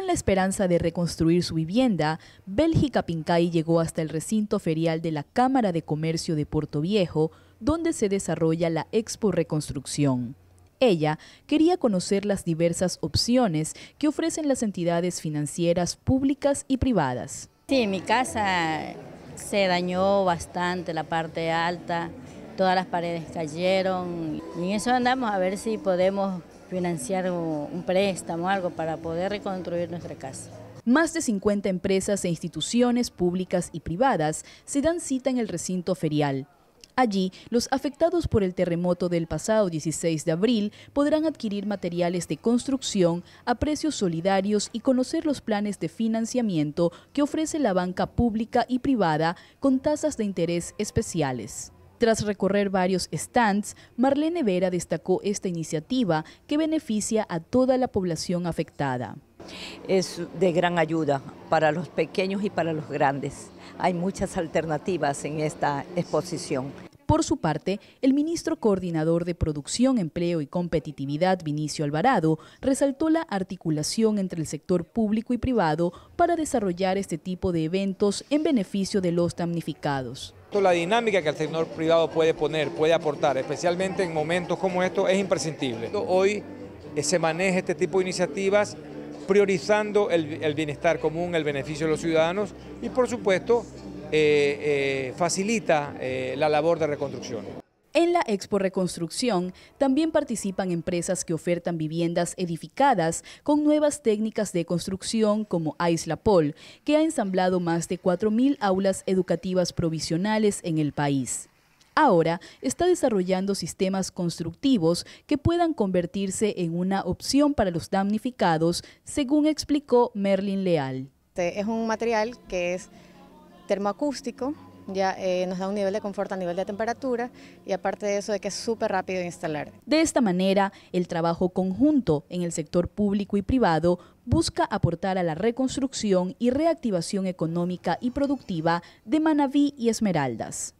Con la esperanza de reconstruir su vivienda, Bélgica Pincay llegó hasta el recinto ferial de la Cámara de Comercio de Puerto Viejo, donde se desarrolla la Expo Reconstrucción. Ella quería conocer las diversas opciones que ofrecen las entidades financieras públicas y privadas. Sí, mi casa se dañó bastante la parte alta, todas las paredes cayeron. Y en eso andamos a ver si podemos financiar un préstamo, o algo para poder reconstruir nuestra casa. Más de 50 empresas e instituciones públicas y privadas se dan cita en el recinto ferial. Allí, los afectados por el terremoto del pasado 16 de abril podrán adquirir materiales de construcción a precios solidarios y conocer los planes de financiamiento que ofrece la banca pública y privada con tasas de interés especiales. Tras recorrer varios stands, Marlene Vera destacó esta iniciativa que beneficia a toda la población afectada. Es de gran ayuda para los pequeños y para los grandes. Hay muchas alternativas en esta exposición. Por su parte, el ministro coordinador de Producción, Empleo y Competitividad, Vinicio Alvarado, resaltó la articulación entre el sector público y privado para desarrollar este tipo de eventos en beneficio de los damnificados. La dinámica que el sector privado puede poner, puede aportar, especialmente en momentos como estos, es imprescindible. Hoy eh, se maneja este tipo de iniciativas priorizando el, el bienestar común, el beneficio de los ciudadanos y, por supuesto, eh, eh, facilita eh, la labor de reconstrucción. En la Expo Reconstrucción también participan empresas que ofertan viviendas edificadas con nuevas técnicas de construcción como Aislapol, que ha ensamblado más de 4.000 aulas educativas provisionales en el país. Ahora está desarrollando sistemas constructivos que puedan convertirse en una opción para los damnificados, según explicó Merlin Leal. Este es un material que es termoacústico, ya eh, nos da un nivel de confort a nivel de temperatura y aparte de eso de que es súper rápido de instalar. De esta manera, el trabajo conjunto en el sector público y privado busca aportar a la reconstrucción y reactivación económica y productiva de Manaví y Esmeraldas.